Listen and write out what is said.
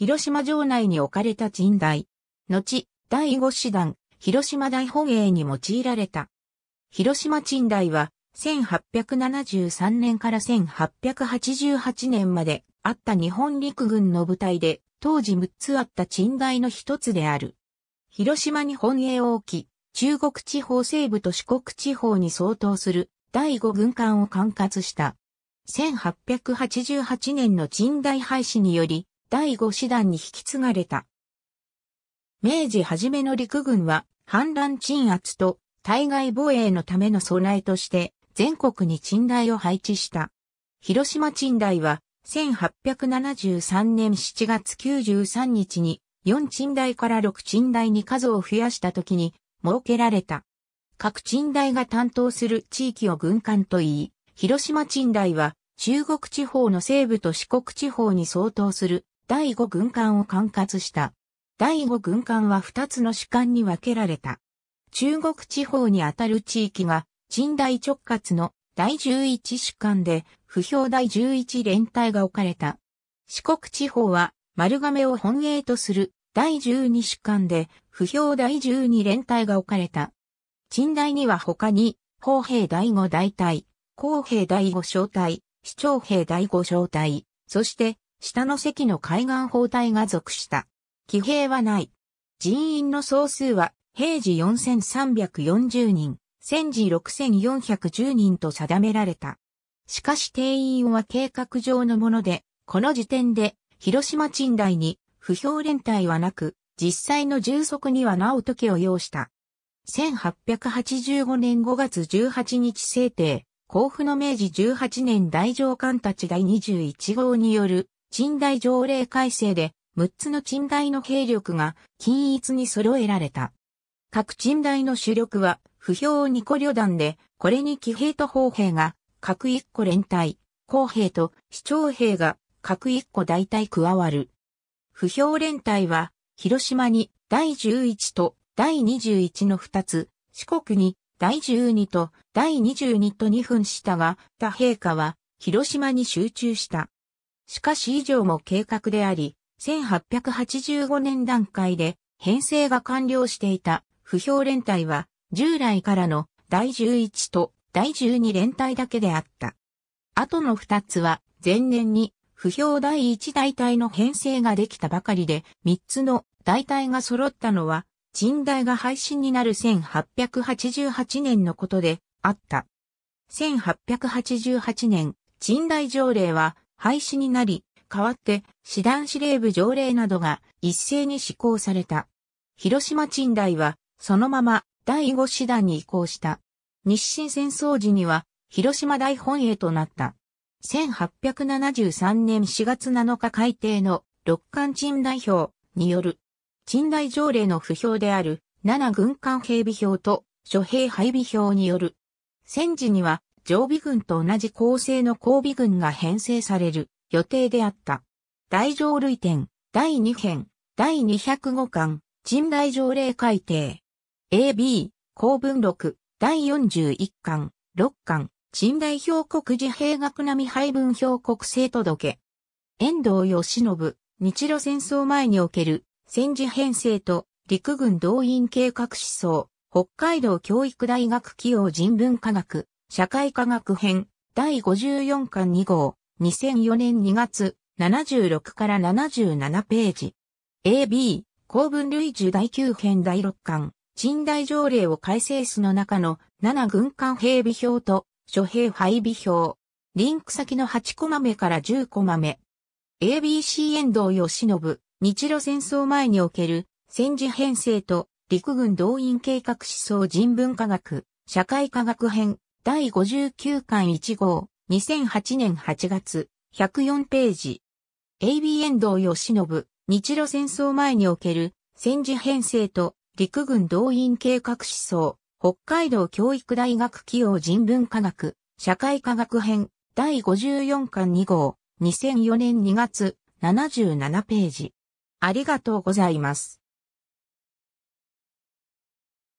広島城内に置かれた鎮台。後、第五師団、広島大本営に用いられた。広島鎮台は、1873年から1888年まであった日本陸軍の部隊で、当時6つあった鎮台の一つである。広島に本営を置き、中国地方西部と四国地方に相当する第五軍艦を管轄した。1888年の鎮台廃止により、第5師団に引き継がれた。明治初めの陸軍は反乱鎮圧と対外防衛のための備えとして全国に鎮台を配置した。広島鎮台は1873年7月93日に4鎮台から6鎮台に数を増やした時に設けられた。各鎮台が担当する地域を軍艦と言い、広島鎮台は中国地方の西部と四国地方に相当する第五軍艦を管轄した。第五軍艦は二つの主艦に分けられた。中国地方にあたる地域が、近代直轄の第十一主艦で、不評第十一連隊が置かれた。四国地方は、丸亀を本営とする第十二主艦で、不評第十二連隊が置かれた。近代には他に、砲兵第五大隊、公兵第五小隊、市長兵第五小隊、そして、下の席の海岸包帯が属した。騎兵はない。人員の総数は、平時4340人、戦時6410人と定められた。しかし定員は計画上のもので、この時点で、広島賃台に、不評連帯はなく、実際の充足にはなお時を要した。1885年5月18日制定、甲府の明治18年大上官たち第21号による賃貸条例改正で、6つの賃貸の兵力が均一に揃えられた。各賃貸の主力は、不評2個旅団で、これに騎兵と砲兵が各1個連隊、後兵と市長兵が各1個大隊加わる。不評連隊は、広島に第11と第21の2つ、四国に第12と第22と2分したが、他陛下は広島に集中した。しかし以上も計画であり、1885年段階で編成が完了していた不評連隊は従来からの第11と第12連隊だけであった。後の2つは前年に不評第1大隊の編成ができたばかりで3つの大隊が揃ったのは陳代が廃止になる1888年のことであった。1888年、陳代条例は廃止になり、代わって師団司令部条例などが一斉に施行された。広島賃代はそのまま第5師団に移行した。日清戦争時には広島大本営となった。1873年4月7日改定の六艦賃代表による賃代条例の不評である七軍艦警備表と諸兵配備表による戦時には常備軍と同じ構成の交尾軍が編成される予定であった。大乗類典、第2編、第205巻、陳大条例改定。AB、公文録、第41巻、6巻、陳代表国自閉学並配分表国制届。遠藤義信、日露戦争前における戦時編成と陸軍動員計画思想、北海道教育大学企業人文科学、社会科学編第54巻2号2004年2月76から77ページ AB 公文類受第9編第6巻賃代条例を改正すの中の7軍艦兵備表と諸兵配備表リンク先の8コマ目から10コマ目 ABC 遠藤義信日露戦争前における戦時編成と陸軍動員計画思想人文科学社会科学編第59巻1号、2008年8月、104ページ。AB 遠藤義信、日露戦争前における戦時編成と陸軍動員計画思想、北海道教育大学企業人文科学、社会科学編、第54巻2号、2004年2月、77ページ。ありがとうございます。